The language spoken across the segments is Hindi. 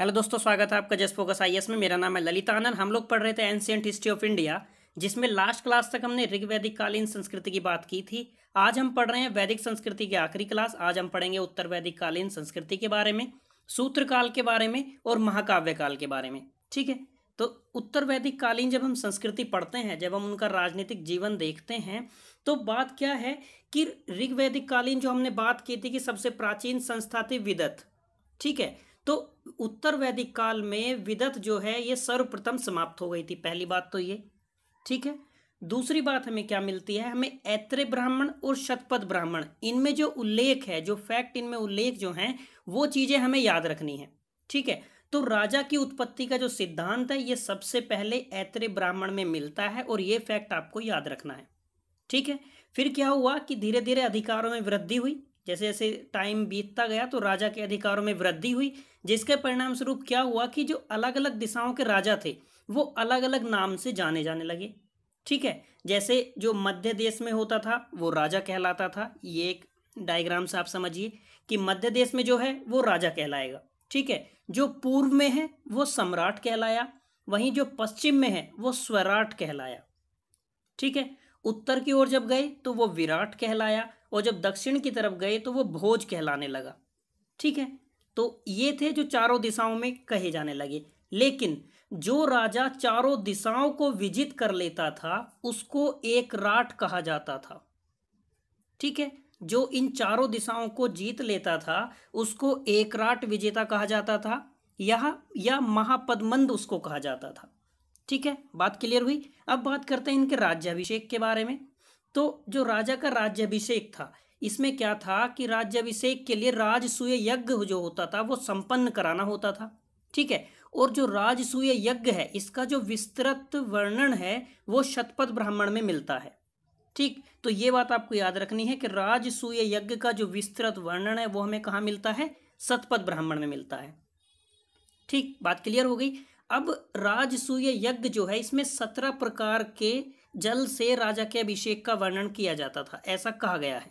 हेलो दोस्तों स्वागत है आपका जस फोकस आई में मेरा नाम है ललिता आनंद हम लोग पढ़ रहे थे एंशियंट हिस्ट्री ऑफ इंडिया जिसमें लास्ट क्लास तक हमने ऋग्वैदिक कालीन संस्कृति की बात की थी आज हम पढ़ रहे हैं वैदिक संस्कृति की आखिरी क्लास आज हम पढ़ेंगे उत्तर वैदिक कालीन संस्कृति के बारे में सूत्र काल के बारे में और महाकाव्य काल के बारे में ठीक है तो उत्तर वैदिक कालीन जब हम संस्कृति पढ़ते हैं जब हम उनका राजनीतिक जीवन देखते हैं तो बात क्या है कि ऋग्वैदिक कालीन जो हमने बात की थी कि सबसे प्राचीन संस्था थी विदत ठीक है तो उत्तर वैदिक काल में विदत जो है ये सर्वप्रथम समाप्त हो गई थी पहली बात तो ये ठीक है दूसरी बात हमें क्या मिलती है हमें ऐत्रे ब्राह्मण और शतपथ ब्राह्मण इनमें जो उल्लेख है जो फैक्ट इनमें उल्लेख जो है वो चीज़ें हमें याद रखनी है ठीक है तो राजा की उत्पत्ति का जो सिद्धांत है ये सबसे पहले ऐत्रे ब्राह्मण में मिलता है और ये फैक्ट आपको याद रखना है ठीक है फिर क्या हुआ कि धीरे धीरे अधिकारों में वृद्धि हुई जैसे जैसे टाइम बीतता गया तो राजा के अधिकारों में वृद्धि हुई जिसके परिणाम स्वरूप क्या हुआ कि जो अलग अलग दिशाओं के राजा थे वो अलग अलग नाम से जाने जाने लगे ठीक है जैसे जो मध्य देश में होता था वो राजा कहलाता था ये एक डायग्राम से आप समझिए कि मध्य देश में जो है वो राजा कहलाएगा ठीक है जो पूर्व में है वो सम्राट कहलाया वहीं जो पश्चिम में है वो स्वराट कहलाया ठीक है उत्तर की ओर जब गए तो वो विराट कहलाया और जब दक्षिण की तरफ गए तो वो भोज कहलाने लगा ठीक है तो ये थे जो चारों दिशाओं में कहे जाने लगे लेकिन जो राजा चारों दिशाओं को विजित कर लेता था उसको एक राट कहा जाता था ठीक है जो इन चारों दिशाओं को जीत लेता था उसको एक राट विजेता कहा जाता था या, या महापदमंद उसको कहा जाता था ठीक है बात क्लियर हुई अब बात करते हैं इनके राज्याभिषेक के बारे में तो जो राजा का राज्यभिषेक था इसमें क्या था कि राज्यभिषेक के लिए राजसूय यज्ञ जो होता था वो संपन्न कराना होता था ठीक है और जो राजसूय यज्ञ है इसका जो विस्तृत वर्णन है वो शतपथ ब्राह्मण में मिलता है ठीक तो ये बात आपको याद रखनी है कि राजसूय यज्ञ का जो विस्तृत वर्णन है वो हमें कहाँ मिलता है सतपद ब्राह्मण में मिलता है ठीक बात क्लियर हो गई अब राजसूय यज्ञ जो है इसमें सत्रह प्रकार के जल से राजा के अभिषेक का वर्णन किया जाता था ऐसा कहा गया है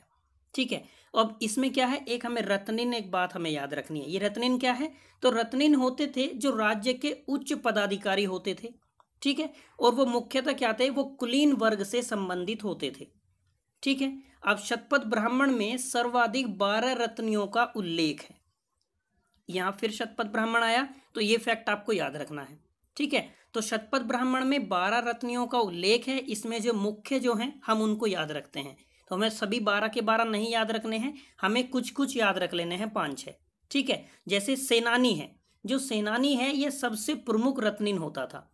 ठीक है अब इसमें क्या है एक हमें रत्निन एक बात हमें याद रखनी है ये रत्निन क्या है तो रत्निन होते थे जो राज्य के उच्च पदाधिकारी होते थे ठीक है और वो मुख्यतः क्या थे वो कुलीन वर्ग से संबंधित होते थे ठीक है अब शतपथ ब्राह्मण में सर्वाधिक बारह रत्नियों का उल्लेख है यहां फिर शतपथ ब्राह्मण आया तो ये फैक्ट आपको याद रखना है ठीक है तो शतपथ ब्राह्मण में बारह रत्नियों का उल्लेख है इसमें जो मुख्य जो हैं हम उनको याद रखते हैं तो हमें सभी बारह के बारह नहीं याद रखने हैं हमें कुछ कुछ याद रख लेने हैं पाँच छः ठीक है जैसे सेनानी है जो सेनानी है ये सबसे प्रमुख रत्निन होता था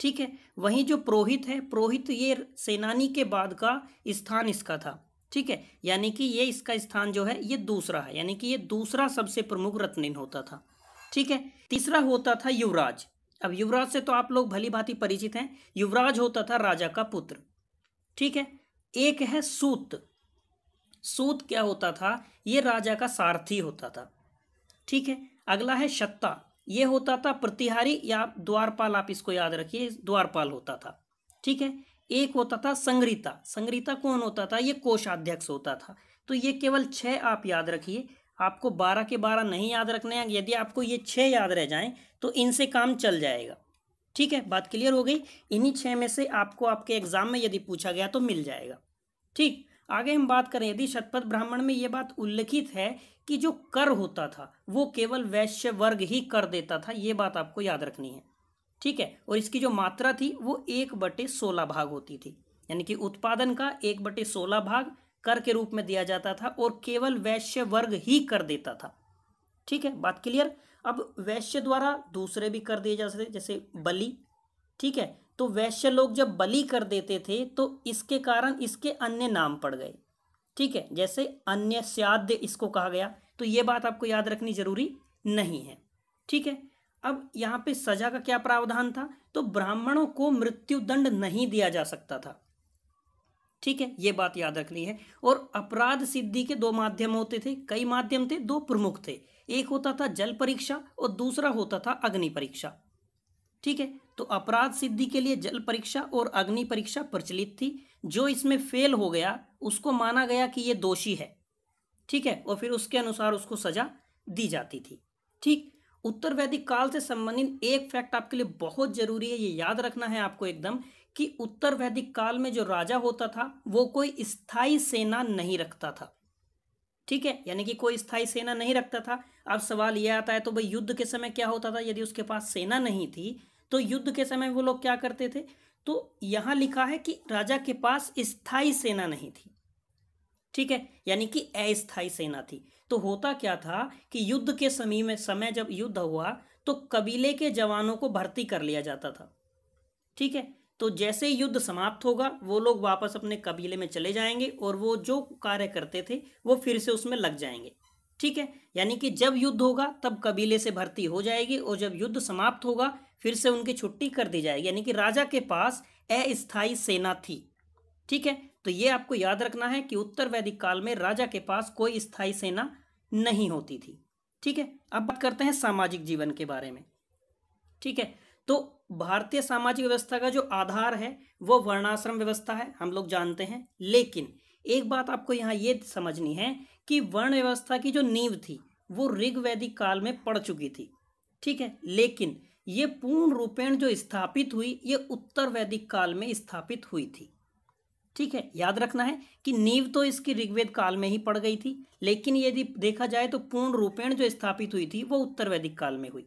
ठीक है वहीं जो पुरोहित है पुरोहित ये सेनानी के बाद का स्थान इसका था ठीक है यानी कि ये इसका स्थान जो है ये दूसरा है यानी कि ये दूसरा सबसे प्रमुख रत्निन होता था ठीक है तीसरा होता था युवराज अब युवराज से तो आप लोग भली भांति परिचित हैं युवराज होता था राजा का पुत्र ठीक है एक है सूत सूत क्या होता था ये राजा का सारथी होता था ठीक है अगला है शत्ता ये होता था प्रतिहारी या द्वारपाल आप इसको याद रखिए द्वारपाल होता था ठीक है एक होता था संग्रीता संग्रीता कौन होता था ये कोषाध्यक्ष होता था तो ये केवल छह आप याद रखिए आपको बारह के बारह नहीं याद रखने हैं यदि आपको ये छः याद रह जाएं तो इनसे काम चल जाएगा ठीक है बात क्लियर हो गई इन्हीं छः में से आपको आपके एग्ज़ाम में यदि पूछा गया तो मिल जाएगा ठीक आगे हम बात करें यदि शतपथ ब्राह्मण में ये बात उल्लिखित है कि जो कर होता था वो केवल वैश्य वर्ग ही कर देता था ये बात आपको याद रखनी है ठीक है और इसकी जो मात्रा थी वो एक बटे सोलह भाग होती थी यानी कि उत्पादन का एक बटे सोलह भाग कर के रूप में दिया जाता था और केवल वैश्य वर्ग ही कर देता था ठीक है बात क्लियर अब वैश्य द्वारा दूसरे भी कर दिए जा सकते जैसे बलि ठीक है तो वैश्य लोग जब बलि कर देते थे तो इसके कारण इसके अन्य नाम पड़ गए ठीक है जैसे अन्य स्याद्य इसको कहा गया तो ये बात आपको याद रखनी जरूरी नहीं है ठीक है अब यहाँ पे सजा का क्या प्रावधान था तो ब्राह्मणों को मृत्युदंड नहीं दिया जा सकता था ठीक है ये बात याद रखनी है और अपराध सिद्धि के दो माध्यम होते थे कई माध्यम थे दो प्रमुख थे एक होता था जल परीक्षा और दूसरा होता था अग्नि परीक्षा ठीक है तो अपराध सिद्धि के लिए जल परीक्षा और अग्नि परीक्षा प्रचलित थी जो इसमें फेल हो गया उसको माना गया कि ये दोषी है ठीक है और फिर उसके अनुसार उसको सजा दी जाती थी ठीक उत्तर वैदिक काल से संबंधित एक फैक्ट आपके लिए बहुत जरूरी है ये याद रखना है आपको एकदम कि उत्तर वैदिक काल में जो राजा होता था वो कोई स्थाई सेना नहीं रखता था ठीक है यानी कि कोई स्थाई सेना नहीं रखता था अब सवाल यह आता है तो भाई युद्ध के समय क्या होता था यदि उसके पास सेना नहीं थी तो युद्ध के समय वो लोग क्या करते थे तो यहां लिखा है कि राजा के पास स्थाई सेना नहीं थी ठीक है यानी कि अस्थाई सेना थी तो होता क्या था कि युद्ध के समय में समय जब युद्ध हुआ तो कबीले के जवानों को भर्ती कर लिया जाता था ठीक है तो जैसे युद्ध समाप्त होगा वो लोग वापस अपने कबीले में चले जाएंगे और वो जो कार्य करते थे वो फिर से उसमें लग जाएंगे ठीक है यानी कि जब युद्ध होगा तब कबीले से भर्ती हो जाएगी और जब युद्ध समाप्त होगा फिर से उनकी छुट्टी कर दी जाएगी यानी कि राजा के पास अस्थायी सेना थी ठीक है तो ये आपको याद रखना है कि उत्तर वैदिक काल में राजा के पास कोई स्थायी सेना नहीं होती थी ठीक है अब बात करते हैं सामाजिक जीवन के बारे में ठीक है तो भारतीय सामाजिक व्यवस्था का जो आधार है वो वर्णाश्रम व्यवस्था है हम लोग जानते हैं लेकिन एक बात आपको यहाँ ये समझनी है कि वर्ण व्यवस्था की जो नींव थी वो ऋग्वैदिक काल में पड़ चुकी थी ठीक है लेकिन ये पूर्ण रूपेण जो स्थापित हुई ये उत्तर वैदिक काल में स्थापित हुई थी ठीक है याद रखना है कि नींव तो इसकी ऋग्वेद काल में ही पड़ गई थी लेकिन यदि देखा जाए तो पूर्ण रूपेण जो स्थापित हुई थी वो उत्तर वैदिक काल में हुई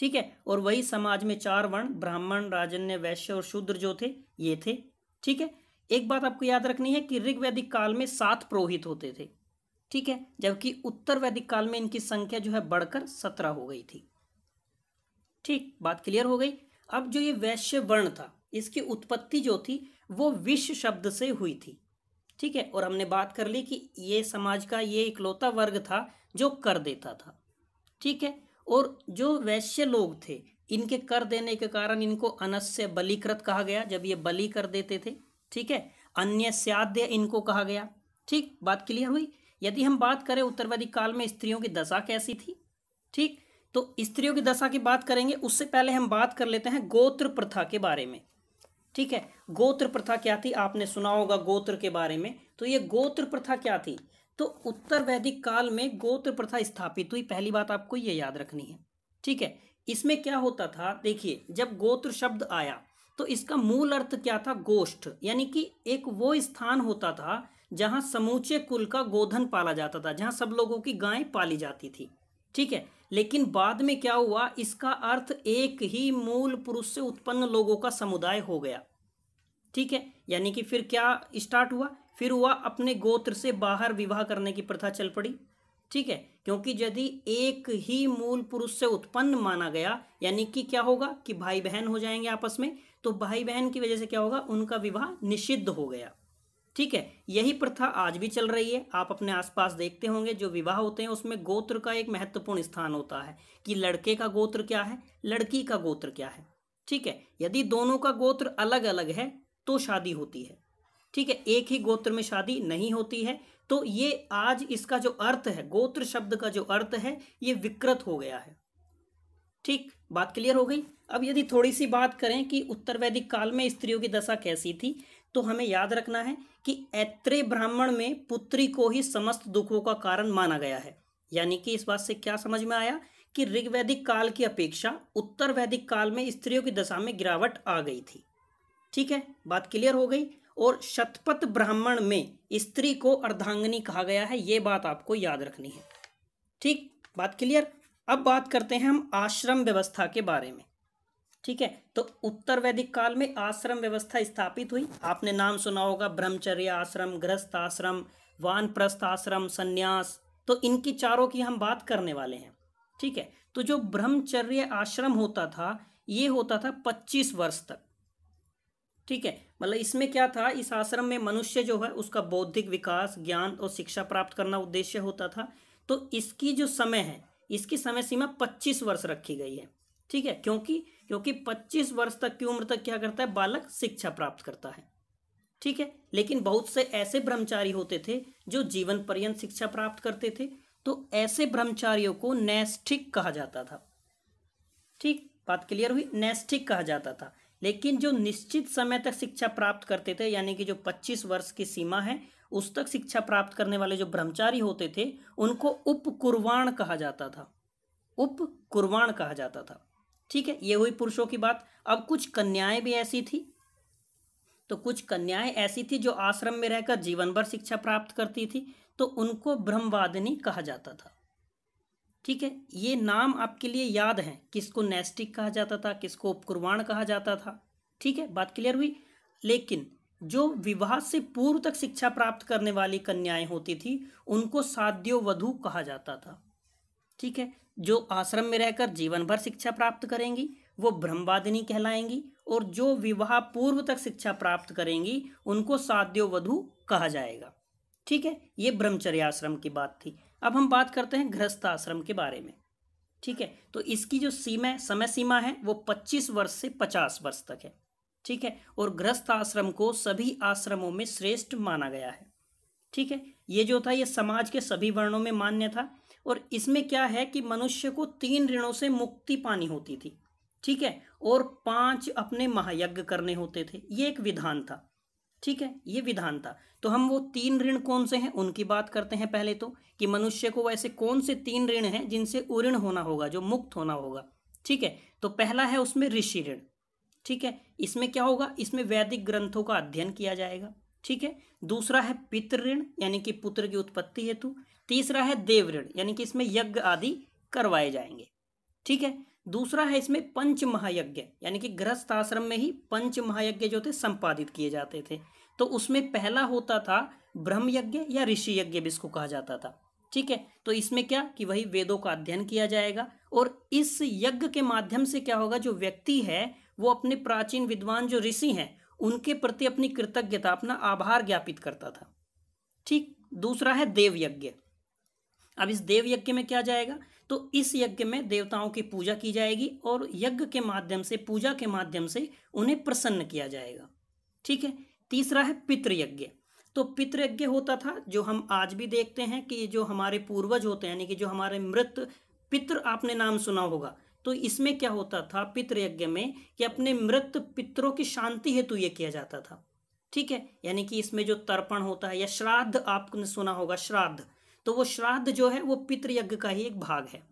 ठीक है और वही समाज में चार वर्ण ब्राह्मण राजन्य वैश्य और शूद्र जो थे ये थे ठीक है एक बात आपको याद रखनी है कि ऋग्वैदिक काल में सात पुरोहित होते थे ठीक है जबकि उत्तर वैदिक काल में इनकी संख्या जो है बढ़कर सत्रह हो गई थी ठीक बात क्लियर हो गई अब जो ये वैश्य वर्ण था इसकी उत्पत्ति जो थी वो विश्व शब्द से हुई थी ठीक है और हमने बात कर ली कि ये समाज का ये इकलौता वर्ग था जो कर देता था ठीक है और जो वैश्य लोग थे इनके कर देने के कारण इनको अनस्य बलिकृत कहा गया जब ये बलि कर देते थे ठीक है अन्य साध्य इनको कहा गया ठीक बात क्लियर हुई यदि हम बात करें उत्तरवादी काल में स्त्रियों की दशा कैसी थी ठीक तो स्त्रियों की दशा की बात करेंगे उससे पहले हम बात कर लेते हैं गोत्र प्रथा के बारे में ठीक है गोत्र प्रथा क्या थी आपने सुना होगा गोत्र के बारे में तो ये गोत्र प्रथा क्या थी तो उत्तर वैदिक काल में गोत्र प्रथा स्थापित हुई पहली बात आपको ये याद रखनी है ठीक है इसमें क्या होता था देखिए जब गोत्र शब्द आया तो इसका मूल अर्थ क्या था गोष्ठ यानी कि एक वो स्थान होता था जहां समूचे कुल का गोधन पाला जाता था जहां सब लोगों की गायें पाली जाती थी ठीक है लेकिन बाद में क्या हुआ इसका अर्थ एक ही मूल पुरुष से उत्पन्न लोगों का समुदाय हो गया ठीक है यानी कि फिर क्या स्टार्ट हुआ फिर हुआ अपने गोत्र से बाहर विवाह करने की प्रथा चल पड़ी ठीक है क्योंकि यदि एक ही मूल पुरुष से उत्पन्न माना गया यानी कि क्या होगा कि भाई बहन हो जाएंगे आपस में तो भाई बहन की वजह से क्या होगा उनका विवाह निषिद्ध हो गया ठीक है यही प्रथा आज भी चल रही है आप अपने आसपास देखते होंगे जो विवाह होते हैं उसमें गोत्र का एक महत्वपूर्ण स्थान होता है कि लड़के का गोत्र क्या है लड़की का गोत्र क्या है ठीक है यदि दोनों का गोत्र अलग अलग है तो शादी होती है ठीक है एक ही गोत्र में शादी नहीं होती है तो ये आज इसका जो अर्थ है गोत्र शब्द का जो अर्थ है ये विकृत हो गया है ठीक बात क्लियर हो गई अब यदि थोड़ी सी बात करें कि उत्तर वैदिक काल में स्त्रियों की दशा कैसी थी तो हमें याद रखना है कि ऐत्रे ब्राह्मण में पुत्री को ही समस्त दुखों का कारण माना गया है यानी कि इस बात से क्या समझ में आया कि ऋग्वैदिक काल की अपेक्षा उत्तर वैदिक काल में स्त्रियों की दशा में गिरावट आ गई थी ठीक है बात क्लियर हो गई और शतपथ ब्राह्मण में स्त्री को अर्धांगनी कहा गया है ये बात आपको याद रखनी है ठीक बात क्लियर अब बात करते हैं हम आश्रम व्यवस्था के बारे में ठीक है तो उत्तर वैदिक काल में आश्रम व्यवस्था स्थापित हुई आपने नाम सुना होगा ब्रह्मचर्य आश्रम ग्रस्त आश्रम वानप्रस्थ आश्रम संन्यास तो इनकी चारों की हम बात करने वाले हैं ठीक है तो जो ब्रह्मचर्य आश्रम होता था ये होता था पच्चीस वर्ष तक ठीक है मतलब इसमें क्या था इस आश्रम में मनुष्य जो है उसका बौद्धिक विकास ज्ञान और शिक्षा प्राप्त करना उद्देश्य होता था तो इसकी जो समय है इसकी समय सीमा पच्चीस वर्ष रखी गई है ठीक है क्योंकि क्योंकि पच्चीस वर्ष तक की उम्र तक क्या करता है बालक शिक्षा प्राप्त करता है ठीक है लेकिन बहुत से ऐसे ब्रह्मचारी होते थे जो जीवन पर्यंत शिक्षा प्राप्त करते थे तो ऐसे ब्रह्मचारियों को नैष्ठिक कहा जाता था ठीक बात क्लियर हुई नैष्ठिक कहा जाता था लेकिन जो निश्चित समय तक शिक्षा प्राप्त करते थे यानी कि जो 25 वर्ष की सीमा है उस तक शिक्षा प्राप्त करने वाले जो ब्रह्मचारी होते थे उनको उपकुर्वाण कहा जाता था उपकुर्वाण कहा जाता था ठीक है ये हुई पुरुषों की बात अब कुछ कन्याएं भी ऐसी थी तो कुछ कन्याएं ऐसी थी जो आश्रम में रहकर जीवन भर शिक्षा प्राप्त करती थी तो उनको ब्रह्मवादिनी कहा जाता था ठीक है ये नाम आपके लिए याद हैं किसको नेस्टिक कहा जाता था किसको उपकुर्वाण कहा जाता था ठीक है बात क्लियर हुई लेकिन जो विवाह से पूर्व तक शिक्षा प्राप्त करने वाली कन्याएं होती थी उनको साध्यो वधु कहा जाता था ठीक है जो आश्रम में रहकर जीवन भर शिक्षा प्राप्त करेंगी वो ब्रह्मवादिनी कहलाएंगी और जो विवाह पूर्व तक शिक्षा प्राप्त करेंगी उनको साध्यो वधु कहा जाएगा ठीक है ये ब्रह्मचर्याश्रम की बात थी अब हम बात करते हैं गृहस्थ आश्रम के बारे में ठीक है तो इसकी जो सीमा समय सीमा है वो 25 वर्ष से 50 वर्ष तक है ठीक है और गृहस्थ आश्रम को सभी आश्रमों में श्रेष्ठ माना गया है ठीक है ये जो था ये समाज के सभी वर्णों में मान्य था और इसमें क्या है कि मनुष्य को तीन ऋणों से मुक्ति पानी होती थी ठीक है और पांच अपने महायज्ञ करने होते थे ये एक विधान था ठीक है ये विधान था तो हम वो तीन ऋण कौन से हैं उनकी बात करते हैं पहले तो कि मनुष्य को ऐसे कौन से तीन ऋण हैं जिनसे उऋण होना होगा जो मुक्त होना होगा ठीक है तो पहला है उसमें ऋषि ऋण ठीक है इसमें क्या होगा इसमें वैदिक ग्रंथों का अध्ययन किया जाएगा ठीक है दूसरा है पितृण यानी कि पुत्र की उत्पत्ति हेतु तीसरा है देव ऋण यानी कि इसमें यज्ञ आदि करवाए जाएंगे ठीक है दूसरा है इसमें पंच महायज्ञ यानी कि गृहस्थ आश्रम में ही पंच महायज्ञ जो थे संपादित किए जाते थे तो उसमें पहला होता था ब्रह्म यज्ञ या ऋषि यज्ञ भी इसको कहा जाता था ठीक है तो इसमें क्या कि वही वेदों का अध्ययन किया जाएगा और इस यज्ञ के माध्यम से क्या होगा जो व्यक्ति है वो अपने प्राचीन विद्वान जो ऋषि हैं उनके प्रति अपनी कृतज्ञता अपना आभार ज्ञापित करता था ठीक दूसरा है देव यज्ञ अब इस देव यज्ञ में क्या जाएगा तो इस यज्ञ में देवताओं की पूजा की जाएगी और यज्ञ के माध्यम से पूजा के माध्यम से उन्हें प्रसन्न किया जाएगा ठीक है तीसरा है पितृयज्ञ तो पितृयज्ञ होता था जो हम आज भी देखते हैं कि जो हमारे पूर्वज होते हैं यानी कि जो हमारे मृत पितृ आपने नाम सुना होगा तो इसमें क्या होता था पितृयज्ञ में कि अपने मृत पितरों की शांति हेतु ये किया जाता था ठीक है यानी कि इसमें जो तर्पण होता है या श्राद्ध आपने सुना होगा श्राद्ध तो वो श्राद्ध जो है वो पितृयज्ञ का ही एक भाग है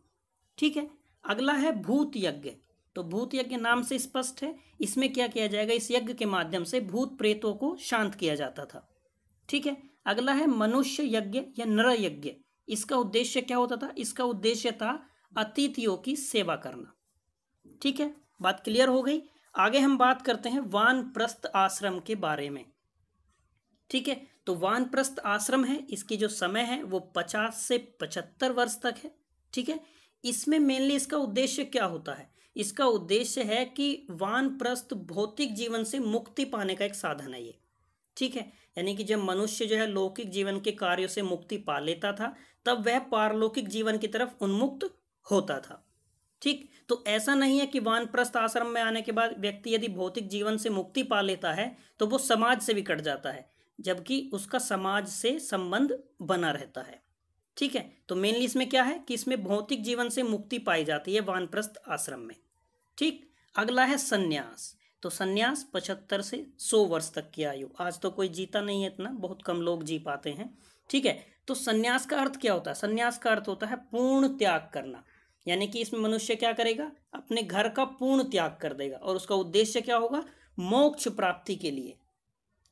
ठीक है अगला है भूत यज्ञ तो भूत यज्ञ नाम से स्पष्ट है इसमें क्या किया जाएगा इस यज्ञ के माध्यम से भूत प्रेतों को शांत किया जाता था ठीक है अगला है मनुष्य यज्ञ या नर यज्ञ इसका उद्देश्य क्या होता था इसका उद्देश्य था अतिथियों की सेवा करना ठीक है बात क्लियर हो गई आगे हम बात करते हैं वान आश्रम के बारे में ठीक है तो वानप्रस्थ आश्रम है इसकी जो समय है वो पचास से पचहत्तर वर्ष तक है ठीक है इसमें मेनली इसका उद्देश्य क्या होता है इसका उद्देश्य है कि वानप्रस्थ भौतिक जीवन से मुक्ति पाने का एक साधन है ये ठीक है यानी कि जब मनुष्य जो है लौकिक जीवन के कार्यों से मुक्ति पा लेता था तब वह पारलौकिक जीवन की तरफ उन्मुक्त होता था ठीक तो ऐसा नहीं है कि वानप्रस्थ आश्रम में आने के बाद व्यक्ति यदि भौतिक जीवन से मुक्ति पा लेता है तो वो समाज से भी कट जाता है जबकि उसका समाज से संबंध बना रहता है ठीक है तो मेनली इसमें क्या है कि इसमें भौतिक जीवन से मुक्ति पाई जाती है वानप्रस्थ आश्रम में ठीक अगला है संन्यास तो संन्यास पचहत्तर से सौ वर्ष तक की आयु आज तो कोई जीता नहीं है इतना बहुत कम लोग जी पाते हैं ठीक है तो संन्यास का अर्थ क्या होता है संन्यास का अर्थ होता है पूर्ण त्याग करना यानी कि इसमें मनुष्य क्या करेगा अपने घर का पूर्ण त्याग कर देगा और उसका उद्देश्य क्या होगा मोक्ष प्राप्ति के लिए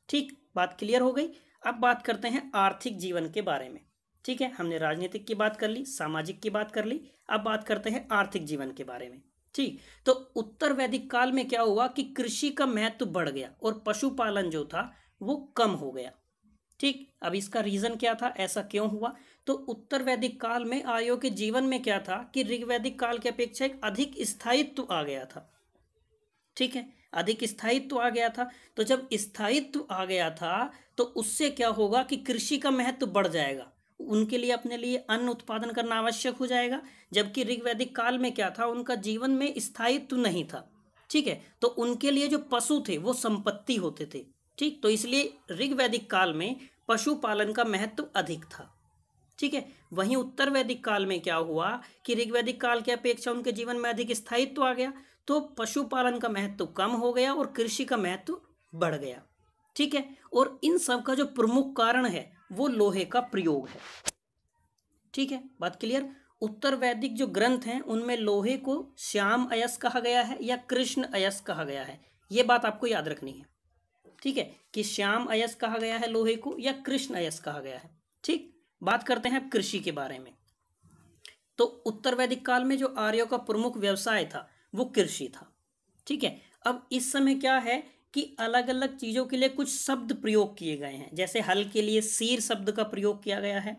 ठीक बात क्लियर हो गई अब बात करते हैं आर्थिक जीवन के बारे में ठीक है हमने राजनीतिक की बात कर ली सामाजिक की बात कर ली अब बात करते हैं आर्थिक जीवन के बारे में ठीक तो उत्तर वैदिक काल में क्या हुआ कि कृषि का महत्व बढ़ गया और पशुपालन जो था वो कम हो गया ठीक अब इसका रीजन क्या था ऐसा क्यों हुआ तो उत्तर वैदिक काल में आयो के जीवन में क्या था कि ऋग्वैदिक काल की अपेक्षा एक अधिक स्थायित्व आ गया था ठीक है अधिक स्थायित्व आ गया था तो जब स्थायित्व आ गया था तो उससे क्या होगा कि कृषि का महत्व बढ़ जाएगा उनके लिए अपने लिए अन्न उत्पादन करना आवश्यक हो जाएगा जबकि ऋग्वैदिक काल में क्या था उनका जीवन में स्थायित्व नहीं था ठीक है तो उनके लिए जो पशु थे वो संपत्ति होते थे ठीक तो इसलिए ऋग्वैदिक काल में पशुपालन का महत्व अधिक था ठीक है वहीं उत्तर वैदिक काल में क्या हुआ कि ऋग्वैदिक काल की अपेक्षा उनके जीवन में अधिक स्थायित्व आ गया तो पशुपालन का महत्व तो कम हो गया और कृषि का महत्व तो बढ़ गया ठीक है और इन सब का जो प्रमुख कारण है वो लोहे का प्रयोग है ठीक है बात क्लियर उत्तर वैदिक जो ग्रंथ हैं उनमें लोहे को श्याम अयस कहा गया है या कृष्ण अयस कहा गया है ये बात आपको याद रखनी है ठीक है कि श्याम अयस कहा गया है लोहे को या कृष्ण अयस कहा गया है ठीक बात करते हैं कृषि के बारे में तो उत्तर वैदिक काल में जो आर्यों का प्रमुख व्यवसाय था वो कृषि था ठीक है अब इस समय क्या है कि अलग अलग चीज़ों के लिए कुछ शब्द प्रयोग किए गए हैं जैसे हल के लिए सीर शब्द का प्रयोग किया गया है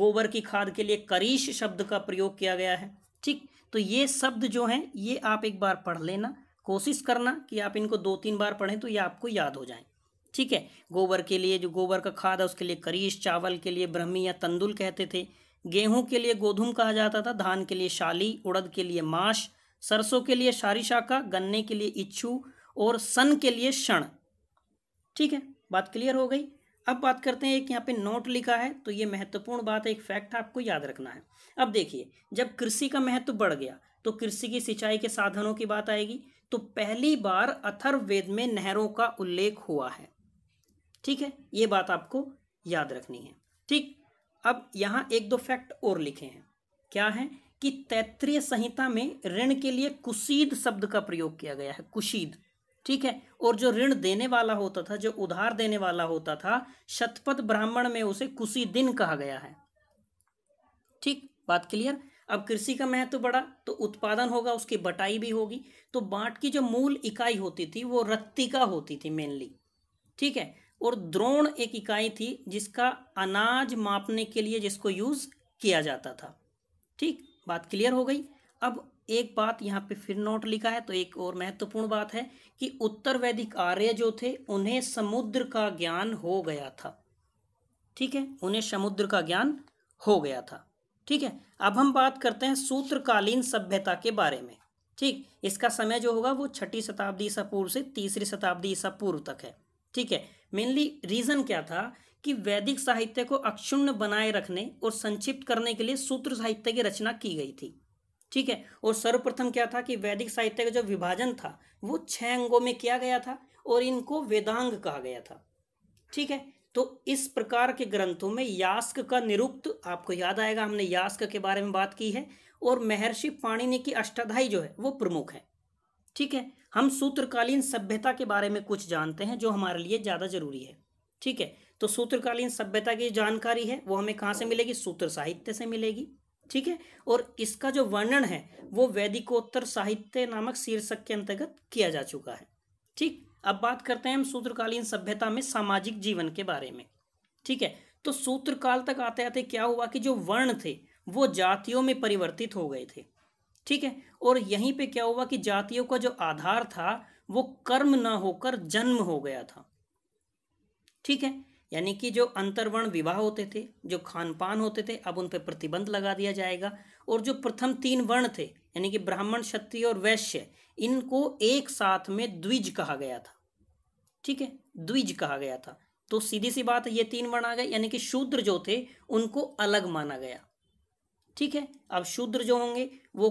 गोबर की खाद के लिए करीश शब्द का प्रयोग किया गया है ठीक तो ये शब्द जो हैं ये आप एक बार पढ़ लेना कोशिश करना कि आप इनको दो तीन बार पढ़ें तो ये आपको याद हो जाए ठीक है गोबर के लिए जो गोबर का खाद है उसके लिए करीश चावल के लिए ब्रह्मी या तंदुल कहते थे गेहूं के लिए गोधूम कहा जाता था धान के लिए शाली उड़द के लिए माश सरसों के लिए शारी शाखा गन्ने के लिए इच्छु और सन के लिए क्षण ठीक है बात क्लियर हो गई अब बात करते हैं एक यहाँ पे नोट लिखा है तो ये महत्वपूर्ण बात है एक फैक्ट आपको याद रखना है अब देखिए जब कृषि का महत्व बढ़ गया तो कृषि की सिंचाई के साधनों की बात आएगी तो पहली बार अथर्ववेद में नहरों का उल्लेख हुआ है ठीक है ये बात आपको याद रखनी है ठीक अब यहाँ एक दो फैक्ट और लिखे हैं क्या है कि तैतृय संहिता में ऋण के लिए कुशीद शब्द का प्रयोग किया गया है कुशीद ठीक है और जो ऋण देने वाला होता था जो उधार देने वाला होता था शतपथ ब्राह्मण में उसे कुशीदिन कहा गया है ठीक बात क्लियर अब कृषि का महत्व तो बढ़ा तो उत्पादन होगा उसकी बटाई भी होगी तो बाट की जो मूल इकाई होती थी वो रत्तिका होती थी मेनली ठीक है और द्रोण एक इकाई थी जिसका अनाज मापने के लिए जिसको यूज़ किया जाता था ठीक बात क्लियर हो गई अब एक बात यहाँ पे फिर नोट लिखा है तो एक और महत्वपूर्ण बात है कि उत्तर वैदिक आर्य जो थे उन्हें समुद्र का ज्ञान हो गया था ठीक है उन्हें समुद्र का ज्ञान हो गया था ठीक है अब हम बात करते हैं सूत्रकालीन सभ्यता के बारे में ठीक इसका समय जो होगा वो छठी शताब्दी ईसा पूर्व से तीसरी शताब्दी ईसा पूर्व तक है ठीक है मेनली रीज़न क्या था कि वैदिक साहित्य को अक्षुण्ण बनाए रखने और संक्षिप्त करने के लिए सूत्र साहित्य की रचना की गई थी ठीक है और सर्वप्रथम क्या था कि वैदिक साहित्य का जो विभाजन था वो छह अंगों में किया गया था और इनको वेदांग कहा गया था ठीक है तो इस प्रकार के ग्रंथों में यास्क का निरुक्त आपको याद आएगा हमने यास्क के बारे में बात की है और महर्षि पाणिनि की अष्टाध्यायी जो है वो प्रमुख है ठीक है हम सूत्रकालीन सभ्यता के बारे में कुछ जानते हैं जो हमारे लिए ज़्यादा जरूरी है ठीक है तो सूत्रकालीन सभ्यता की जानकारी है वो हमें कहाँ से मिलेगी सूत्र साहित्य से मिलेगी ठीक है और इसका जो वर्णन है वो वैदिकोत्तर साहित्य नामक शीर्षक के अंतर्गत किया जा चुका है ठीक अब बात करते हैं हम सूत्रकालीन सभ्यता में सामाजिक जीवन के बारे में ठीक है तो सूत्रकाल तक आते आते क्या हुआ कि जो वर्ण थे वो जातियों में परिवर्तित हो गए थे ठीक है और यहीं पे क्या हुआ कि जातियों का जो आधार था वो कर्म ना होकर जन्म हो गया था ठीक है यानी कि जो अंतर्वर्ण विवाह होते थे जो खान पान होते थे अब उन पर प्रतिबंध लगा दिया जाएगा और जो प्रथम तीन वर्ण थे यानी कि ब्राह्मण क्षत्रिय और वैश्य इनको एक साथ में द्विज कहा गया था ठीक है द्विज कहा गया था तो सीधी सी बात ये तीन वर्ण आ गए यानी कि शूद्र जो थे उनको अलग माना गया ठीक है अब शूद्र जो होंगे वो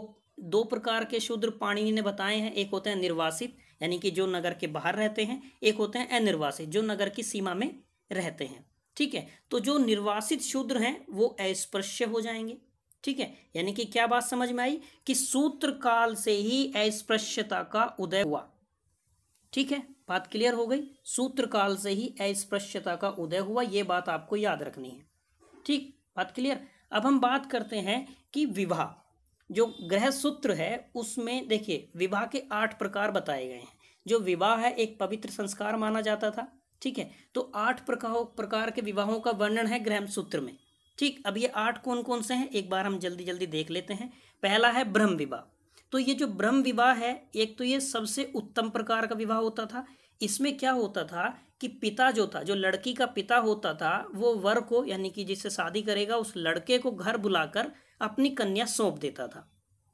दो प्रकार के शूद्र पाणी ने बताए हैं एक होते हैं निर्वासित यानी कि जो नगर के बाहर रहते हैं एक होते हैं अनिर्वासित जो नगर की सीमा में रहते हैं ठीक है तो जो निर्वासित शूद्र हैं वो अस्पृश्य हो जाएंगे ठीक है यानी कि क्या बात समझ में आई कि सूत्र काल से ही अस्पृश्यता का उदय हुआ ठीक है बात क्लियर हो गई सूत्र काल से ही अस्पृश्यता का उदय हुआ ये बात आपको याद रखनी है ठीक बात क्लियर अब हम बात करते हैं कि विवाह जो ग्रह सूत्र है उसमें देखिए विवाह के आठ प्रकार बताए गए हैं जो विवाह है एक पवित्र संस्कार माना जाता था ठीक है तो आठ प्रकार प्रकार के विवाहों का वर्णन है ग्रह सूत्र में ठीक अब ये आठ कौन कौन से हैं एक बार हम जल्दी जल्दी देख लेते हैं पहला है ब्रह्म विवाह तो ये जो ब्रह्म विवाह है एक तो ये सबसे उत्तम प्रकार का विवाह होता था इसमें क्या होता था कि पिता जो था जो लड़की का पिता होता था वो वर को यानी कि जिससे शादी करेगा उस लड़के को घर बुलाकर अपनी कन्या सौंप देता था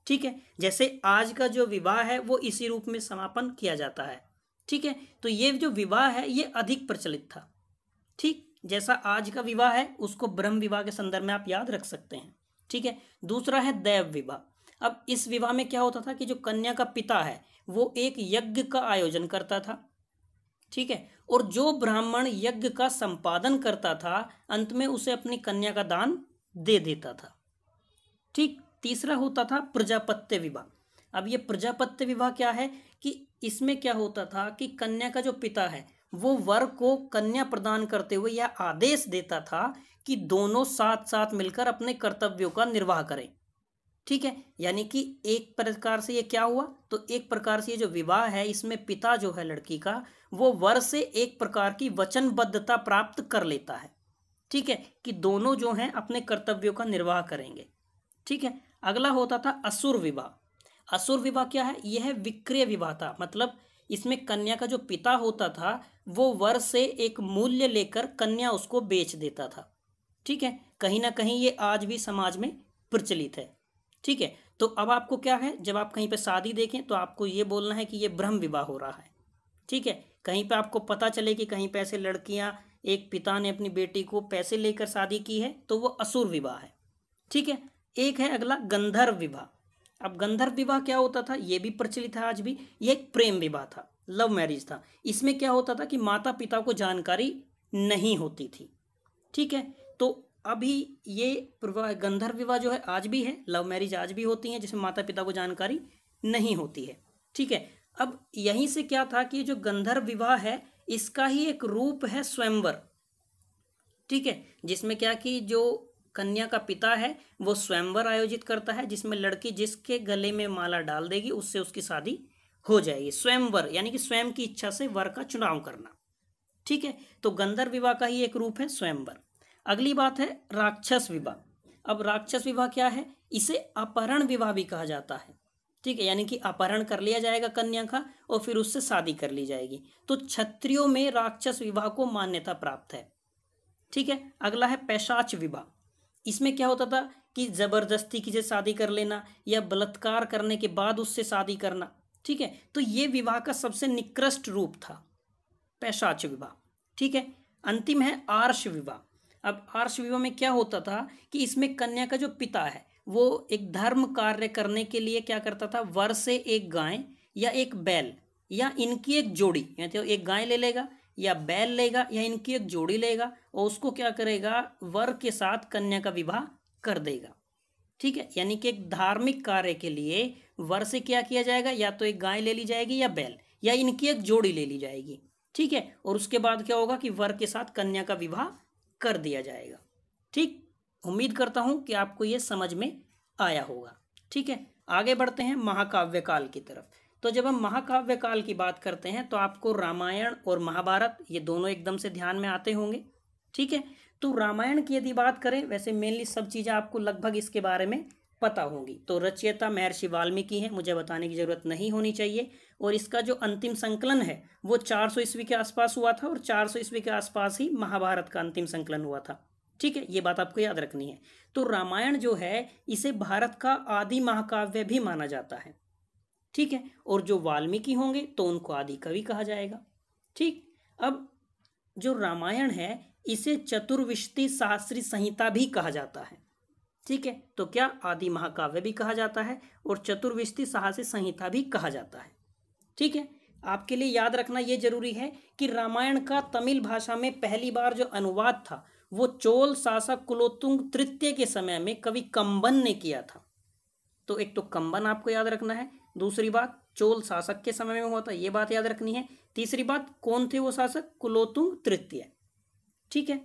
ठीक है जैसे आज का जो विवाह है वो इसी रूप में समापन किया जाता है ठीक है तो ये जो विवाह है ये अधिक प्रचलित था ठीक जैसा आज का विवाह है उसको ब्रह्म विवाह के संदर्भ में आप याद रख सकते हैं ठीक है दूसरा है दैव विवाह अब इस विवाह में क्या होता था कि जो कन्या का पिता है वो एक यज्ञ का आयोजन करता था ठीक है और जो ब्राह्मण यज्ञ का संपादन करता था अंत में उसे अपनी कन्या का दान दे देता था ठीक तीसरा होता था प्रजापत्य विवाह अब ये प्रजापत्य विवाह क्या है इसमें क्या होता था कि कन्या का जो पिता है वो वर को कन्या प्रदान करते हुए यह आदेश देता था कि दोनों साथ साथ मिलकर अपने कर्तव्यों का निर्वाह करें ठीक है यानी कि एक प्रकार से ये क्या हुआ तो एक प्रकार से ये जो विवाह है इसमें पिता जो है लड़की का वो वर से एक प्रकार की वचनबद्धता प्राप्त कर लेता है ठीक है कि दोनों जो हैं अपने कर्तव्यों का निर्वाह करेंगे ठीक है अगला होता था असुर विवाह असुर विवाह क्या है यह है विक्रय विवाह था मतलब इसमें कन्या का जो पिता होता था वो वर से एक मूल्य लेकर कन्या उसको बेच देता था ठीक है कहीं ना कहीं ये आज भी समाज में प्रचलित है ठीक है तो अब आपको क्या है जब आप कहीं पे शादी देखें तो आपको ये बोलना है कि ये ब्रह्म विवाह हो रहा है ठीक है कहीं पे आपको पता चले कि कहीं पे ऐसे लड़कियां एक पिता ने अपनी बेटी को पैसे लेकर शादी की है तो वो असुर विवाह है ठीक है एक है अगला गंधर्व विवाह अब गंधर्व विवाह क्या होता था ये भी प्रचलित है आज भी ये एक प्रेम विवाह था लव मैरिज था इसमें क्या होता था कि माता पिता को जानकारी नहीं होती थी ठीक है तो अभी ये गंधर्व विवाह जो है आज भी है लव मैरिज आज भी होती है जिसमें माता पिता को जानकारी नहीं होती है ठीक है अब यहीं से क्या था कि जो गंधर्व विवाह है इसका ही एक रूप है स्वयंवर ठीक है जिसमें क्या कि जो कन्या का पिता है वो स्वयंवर आयोजित करता है जिसमें लड़की जिसके गले में माला डाल देगी उससे उसकी शादी हो जाएगी स्वयंवर यानी कि स्वयं की इच्छा से वर का चुनाव करना ठीक है तो गंधर्व विवाह का ही एक रूप है स्वयंवर अगली बात है राक्षस विवाह अब राक्षस विवाह क्या है इसे अपहरण विवाह भी कहा जाता है ठीक है यानी कि अपहरण कर लिया जाएगा कन्या का और फिर उससे शादी कर ली जाएगी तो क्षत्रियो में राक्षस विवाह को मान्यता प्राप्त है ठीक है अगला है पैशाच विवाह इसमें क्या होता था कि ज़बरदस्ती किसी शादी कर लेना या बलात्कार करने के बाद उससे शादी करना ठीक है तो ये विवाह का सबसे निकृष्ट रूप था पैशाच विवाह ठीक है अंतिम है आर्ष विवाह अब आर्ष विवाह में क्या होता था कि इसमें कन्या का जो पिता है वो एक धर्म कार्य करने के लिए क्या करता था वर से एक गाय या एक बैल या इनकी एक जोड़ी यानी तो एक गाय ले लेगा या बैल लेगा या इनकी एक जोड़ी लेगा और उसको क्या करेगा वर के साथ कन्या का विवाह कर देगा ठीक है यानी कि एक धार्मिक कार्य के लिए वर से क्या किया जाएगा या तो एक गाय ले ली जाएगी या बैल या इनकी एक जोड़ी ले ली जाएगी ठीक है और उसके बाद क्या होगा कि वर के साथ कन्या का विवाह कर दिया जाएगा ठीक उम्मीद करता हूँ कि आपको ये समझ में आया होगा ठीक है आगे बढ़ते हैं महाकाव्य काल की तरफ तो जब हम महाकाव्य काल की बात करते हैं तो आपको रामायण और महाभारत ये दोनों एकदम से ध्यान में आते होंगे ठीक है तो रामायण की यदि बात करें वैसे मेनली सब चीज़ें आपको लगभग इसके बारे में पता होंगी तो रचयिता महर्षि वाल्मीकि है मुझे बताने की ज़रूरत नहीं होनी चाहिए और इसका जो अंतिम संकलन है वो 400 ईस्वी के आसपास हुआ था और 400 ईस्वी के आसपास ही महाभारत का अंतिम संकलन हुआ था ठीक है ये बात आपको याद रखनी है तो रामायण जो है इसे भारत का आदि महाकाव्य भी माना जाता है ठीक है और जो वाल्मीकि होंगे तो उनको आदि कवि कहा जाएगा ठीक अब जो रामायण है इसे चतुर्विशति शास्त्री संहिता भी कहा जाता है ठीक है तो क्या आदि महाकाव्य भी कहा जाता है और चतुर्विशति साहसी संहिता भी कहा जाता है ठीक है आपके लिए याद रखना ये जरूरी है कि रामायण का तमिल भाषा में पहली बार जो अनुवाद था वो चोल शासक कुलोतुंग तृतीय के समय में कवि कंबन ने किया था तो एक तो कंबन आपको याद रखना है दूसरी बात चोल शासक के समय में हुआ था ये बात याद रखनी है तीसरी बात कौन थे वो शासक कुलोतुंग तृतीय ठीक है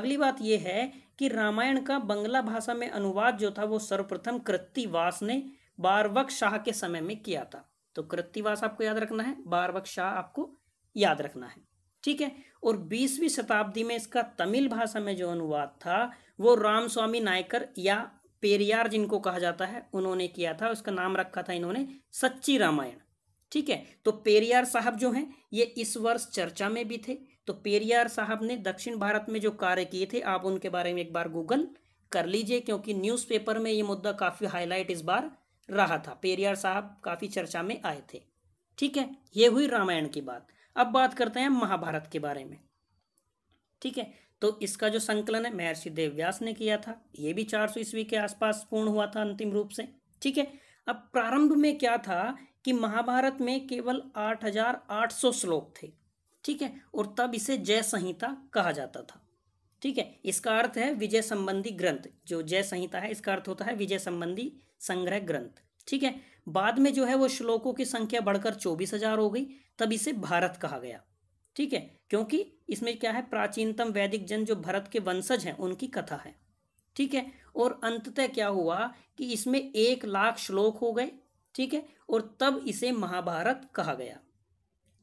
अगली बात यह है कि रामायण का बंगला भाषा में अनुवाद जो था वो सर्वप्रथम कृतिवास ने बारवक शाह के समय में किया था तो कृतिवास आपको याद रखना है बारवक शाह आपको याद रखना है ठीक है और 20वीं शताब्दी में इसका तमिल भाषा में जो अनुवाद था वो रामस्वामी नायकर या पेरियार जिनको कहा जाता है उन्होंने किया था उसका नाम रखा था इन्होंने सच्ची रामायण ठीक है तो पेरियार साहब जो हैं ये इस वर्ष चर्चा में भी थे तो पेरियार साहब ने दक्षिण भारत में जो कार्य किए थे आप उनके बारे में एक बार गूगल कर लीजिए क्योंकि न्यूज़पेपर में ये मुद्दा काफ़ी हाईलाइट इस बार रहा था पेरियार साहब काफ़ी चर्चा में आए थे ठीक है ये हुई रामायण की बात अब बात करते हैं महाभारत के बारे में ठीक है तो इसका जो संकलन है महर्षि देव व्यास ने किया था ये भी 400 ईस्वी के आसपास पूर्ण हुआ था अंतिम रूप से ठीक है अब प्रारंभ में क्या था कि महाभारत में केवल 8,800 श्लोक थे ठीक है और तब इसे जय संहिता कहा जाता था ठीक है इसका अर्थ है विजय संबंधी ग्रंथ जो जय संहिता है इसका अर्थ होता है विजय संबंधी संग्रह ग्रंथ ठीक है बाद में जो है वो श्लोकों की संख्या बढ़कर चौबीस हजार हो गई तब इसे भारत कहा गया ठीक है क्योंकि इसमें क्या है प्राचीनतम वैदिक जन जो भरत के वंशज हैं उनकी कथा है ठीक है और अंततः क्या हुआ कि इसमें एक लाख श्लोक हो गए ठीक है और तब इसे महाभारत कहा गया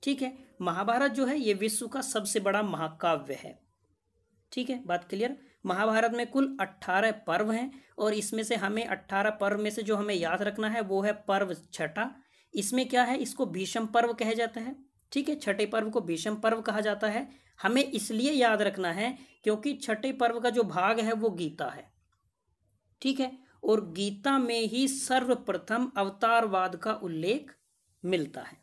ठीक है महाभारत जो है ये विश्व का सबसे बड़ा महाकाव्य है ठीक है बात क्लियर महाभारत में कुल अट्ठारह पर्व हैं और इसमें से हमें अट्ठारह पर्व में से जो हमें याद रखना है वो है पर्व छठा इसमें क्या है इसको भीषम पर्व कहा जाता है ठीक है छठे पर्व को भीषम पर्व कहा जाता है हमें इसलिए याद रखना है क्योंकि छठे पर्व का जो भाग है वो गीता है ठीक है और गीता में ही सर्वप्रथम अवतारवाद का उल्लेख मिलता है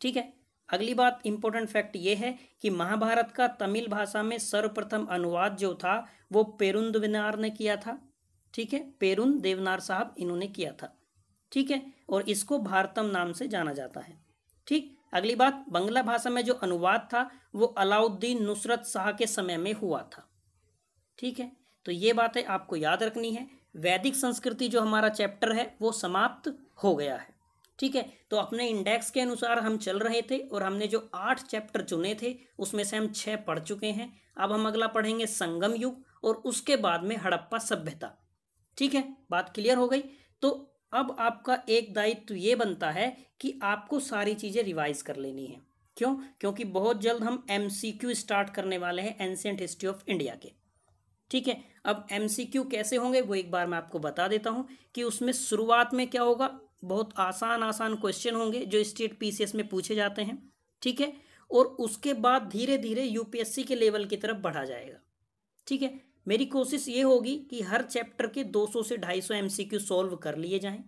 ठीक है अगली बात इंपॉर्टेंट फैक्ट ये है कि महाभारत का तमिल भाषा में सर्वप्रथम अनुवाद जो था वो पेरुंद ने किया था ठीक है पेरुन देवनार साहब इन्होंने किया था ठीक है और इसको भारतम नाम से जाना जाता है ठीक अगली बात बंगला भाषा में जो अनुवाद था वो अलाउद्दीन नुसरत शाह के समय में हुआ था ठीक है तो ये बात है आपको याद रखनी है वैदिक संस्कृति जो हमारा चैप्टर है वो समाप्त हो गया है ठीक है तो अपने इंडेक्स के अनुसार हम चल रहे थे और हमने जो आठ चैप्टर चुने थे उसमें से हम छः पढ़ चुके हैं अब हम अगला पढ़ेंगे संगम युग और उसके बाद में हड़प्पा सभ्यता ठीक है बात क्लियर हो गई तो अब आपका एक दायित्व ये बनता है कि आपको सारी चीज़ें रिवाइज कर लेनी है क्यों क्योंकि बहुत जल्द हम एम स्टार्ट करने वाले हैं एंसेंट हिस्ट्री ऑफ इंडिया के ठीक है अब एम कैसे होंगे वो एक बार मैं आपको बता देता हूँ कि उसमें शुरुआत में क्या होगा बहुत आसान आसान क्वेश्चन होंगे जो स्टेट पीसीएस में पूछे जाते हैं ठीक है और उसके बाद धीरे धीरे यूपीएससी के लेवल की तरफ बढ़ा जाएगा ठीक है मेरी कोशिश ये होगी कि हर चैप्टर के 200 से 250 एमसीक्यू सॉल्व कर लिए जाएं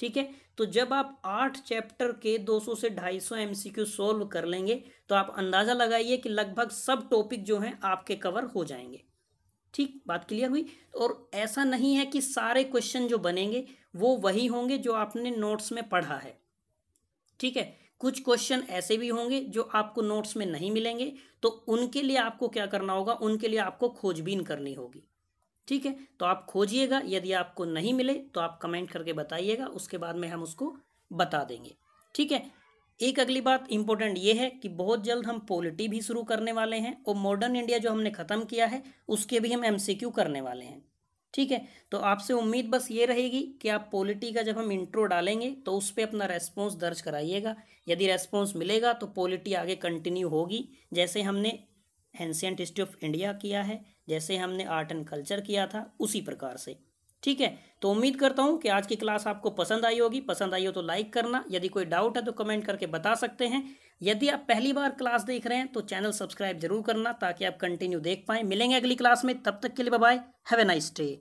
ठीक है तो जब आप आठ चैप्टर के 200 से 250 एमसीक्यू सॉल्व कर लेंगे तो आप अंदाज़ा लगाइए कि लगभग सब टॉपिक जो हैं आपके कवर हो जाएंगे ठीक बात क्लियर हुई और ऐसा नहीं है कि सारे क्वेश्चन जो बनेंगे वो वही होंगे जो आपने नोट्स में पढ़ा है ठीक है कुछ क्वेश्चन ऐसे भी होंगे जो आपको नोट्स में नहीं मिलेंगे तो उनके लिए आपको क्या करना होगा उनके लिए आपको खोजबीन करनी होगी ठीक है तो आप खोजिएगा यदि आपको नहीं मिले तो आप कमेंट करके बताइएगा उसके बाद में हम उसको बता देंगे ठीक है एक अगली बात इम्पोर्टेंट ये है कि बहुत जल्द हम पॉलिटी भी शुरू करने वाले हैं और मॉडर्न इंडिया जो हमने ख़त्म किया है उसके भी हम एम करने वाले हैं ठीक है तो आपसे उम्मीद बस ये रहेगी कि आप पॉलिटी का जब हम इंट्रो डालेंगे तो उस पर अपना रेस्पॉन्स दर्ज कराइएगा यदि रेस्पॉन्स मिलेगा तो पॉलिटी आगे कंटिन्यू होगी जैसे हमने एंशियंट हिस्ट्री ऑफ इंडिया किया है जैसे हमने आर्ट एंड कल्चर किया था उसी प्रकार से ठीक है तो उम्मीद करता हूँ कि आज की क्लास आपको पसंद आई होगी पसंद आई हो तो लाइक करना यदि कोई डाउट है तो कमेंट करके बता सकते हैं यदि आप पहली बार क्लास देख रहे हैं तो चैनल सब्सक्राइब जरूर करना ताकि आप कंटिन्यू देख पाएं मिलेंगे अगली क्लास में तब तक के लिए bye have a nice day